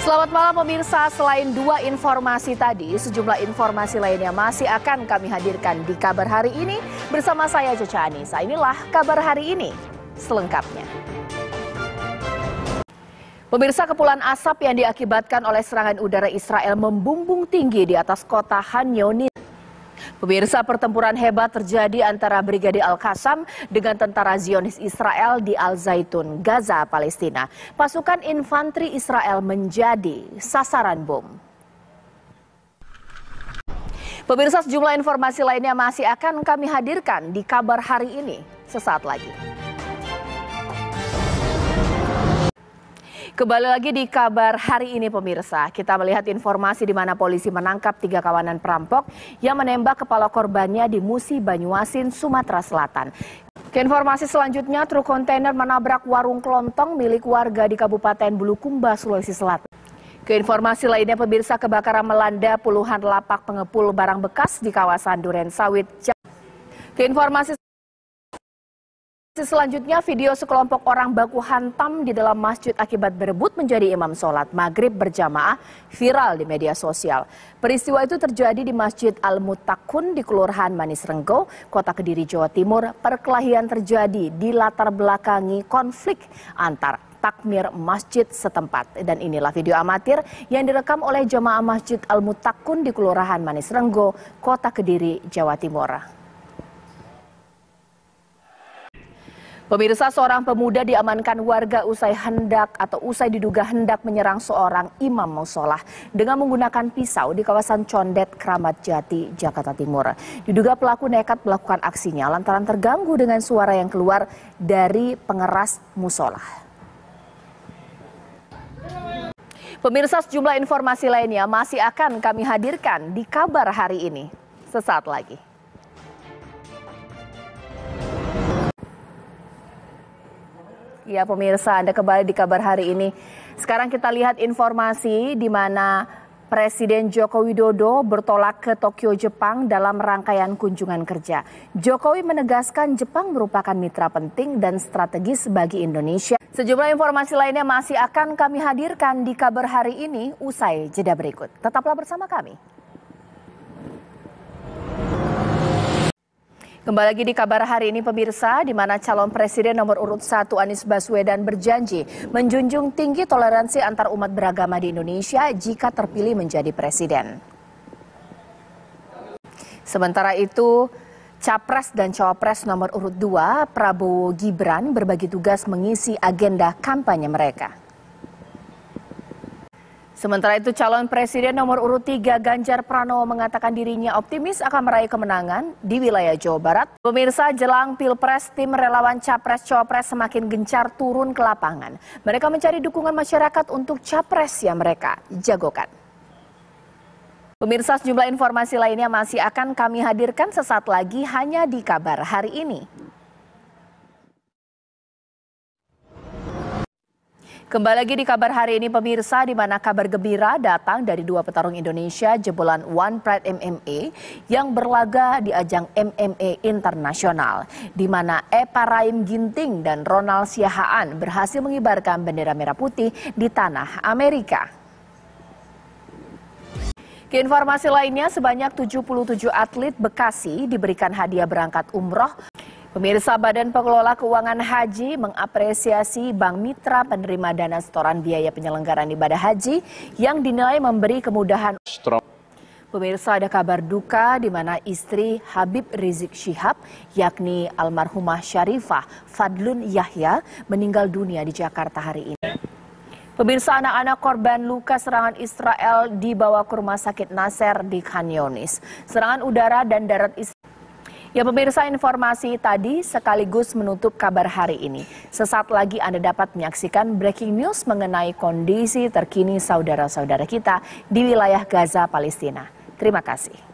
Selamat malam pemirsa, selain dua informasi tadi, sejumlah informasi lainnya masih akan kami hadirkan di kabar hari ini bersama saya Caca Anissa. Inilah kabar hari ini selengkapnya. Pemirsa kepulan asap yang diakibatkan oleh serangan udara Israel membumbung tinggi di atas kota Hanyoni. Pemirsa pertempuran hebat terjadi antara Brigade al Qasam dengan tentara Zionis Israel di Al-Zaitun, Gaza, Palestina. Pasukan infanteri Israel menjadi sasaran bom. Pemirsa sejumlah informasi lainnya masih akan kami hadirkan di kabar hari ini sesaat lagi. Kembali lagi di kabar hari ini pemirsa, kita melihat informasi di mana polisi menangkap tiga kawanan perampok yang menembak kepala korbannya di Musi Banyuasin, Sumatera Selatan. Ke informasi selanjutnya, truk kontainer menabrak warung kelontong milik warga di Kabupaten Bulukumba, Sulawesi Selatan. Ke informasi lainnya pemirsa kebakaran melanda puluhan lapak pengepul barang bekas di kawasan Duren Sawit. Ke informasi selanjutnya, video sekelompok orang baku hantam di dalam masjid akibat berebut menjadi imam sholat maghrib berjamaah viral di media sosial. Peristiwa itu terjadi di Masjid Al-Mutakun di Kelurahan Manis Renggo, Kota Kediri, Jawa Timur. Perkelahian terjadi di latar belakangi konflik antar takmir masjid setempat. Dan inilah video amatir yang direkam oleh jamaah Masjid Al-Mutakun di Kelurahan Manis Renggo, Kota Kediri, Jawa Timur. Pemirsa seorang pemuda diamankan warga usai hendak atau usai diduga hendak menyerang seorang imam musola dengan menggunakan pisau di kawasan Condet Kramat Jati, Jakarta Timur. Diduga pelaku nekat melakukan aksinya lantaran terganggu dengan suara yang keluar dari pengeras musola. Pemirsa sejumlah informasi lainnya masih akan kami hadirkan di kabar hari ini. Sesaat lagi. Ya, pemirsa, Anda kembali di kabar hari ini. Sekarang kita lihat informasi di mana Presiden Joko Widodo bertolak ke Tokyo, Jepang dalam rangkaian kunjungan kerja. Jokowi menegaskan Jepang merupakan mitra penting dan strategis bagi Indonesia. Sejumlah informasi lainnya masih akan kami hadirkan di kabar hari ini usai jeda berikut. Tetaplah bersama kami. Kembali lagi di kabar hari ini pemirsa, di mana calon presiden nomor urut 1 Anies Baswedan berjanji menjunjung tinggi toleransi antar umat beragama di Indonesia jika terpilih menjadi presiden. Sementara itu, Capres dan Cawapres nomor urut 2 Prabowo Gibran berbagi tugas mengisi agenda kampanye mereka. Sementara itu calon presiden nomor urut 3 Ganjar Pranowo mengatakan dirinya optimis akan meraih kemenangan di wilayah Jawa Barat. Pemirsa jelang Pilpres, tim relawan Capres-Cawapres semakin gencar turun ke lapangan. Mereka mencari dukungan masyarakat untuk Capres yang mereka jagokan. Pemirsa sejumlah informasi lainnya masih akan kami hadirkan sesaat lagi hanya di kabar hari ini. Kembali lagi di kabar hari ini pemirsa di mana kabar gembira datang dari dua petarung Indonesia jebolan One Pride MMA yang berlaga di ajang MMA internasional di mana Epa Raim Ginting dan Ronald Siahaan berhasil mengibarkan bendera merah putih di tanah Amerika. Ke informasi lainnya, sebanyak 77 atlet Bekasi diberikan hadiah berangkat umroh Pemirsa Badan Pengelola Keuangan Haji mengapresiasi Bank Mitra penerima dana setoran biaya penyelenggaraan ibadah haji yang dinilai memberi kemudahan. Pemirsa ada kabar duka di mana istri Habib Rizik Syihab yakni almarhumah Syarifah Fadlun Yahya meninggal dunia di Jakarta hari ini. Pemirsa anak-anak korban luka serangan Israel dibawa ke rumah sakit Nasser di Khan Serangan udara dan darat Israel Ya pemirsa informasi tadi sekaligus menutup kabar hari ini. Sesaat lagi Anda dapat menyaksikan breaking news mengenai kondisi terkini saudara-saudara kita di wilayah Gaza, Palestina. Terima kasih.